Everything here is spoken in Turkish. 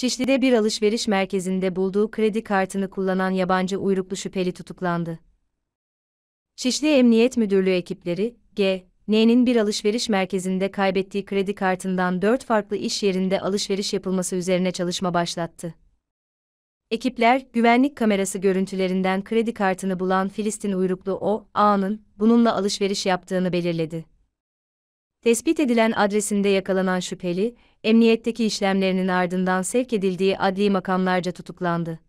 Şişli'de bir alışveriş merkezinde bulduğu kredi kartını kullanan yabancı uyruklu şüpheli tutuklandı. Şişli Emniyet Müdürlüğü ekipleri, G. N'nin bir alışveriş merkezinde kaybettiği kredi kartından dört farklı iş yerinde alışveriş yapılması üzerine çalışma başlattı. Ekipler, güvenlik kamerası görüntülerinden kredi kartını bulan Filistin uyruklu O, A'nın bununla alışveriş yaptığını belirledi. Tespit edilen adresinde yakalanan şüpheli, emniyetteki işlemlerinin ardından sevk edildiği adli makamlarca tutuklandı.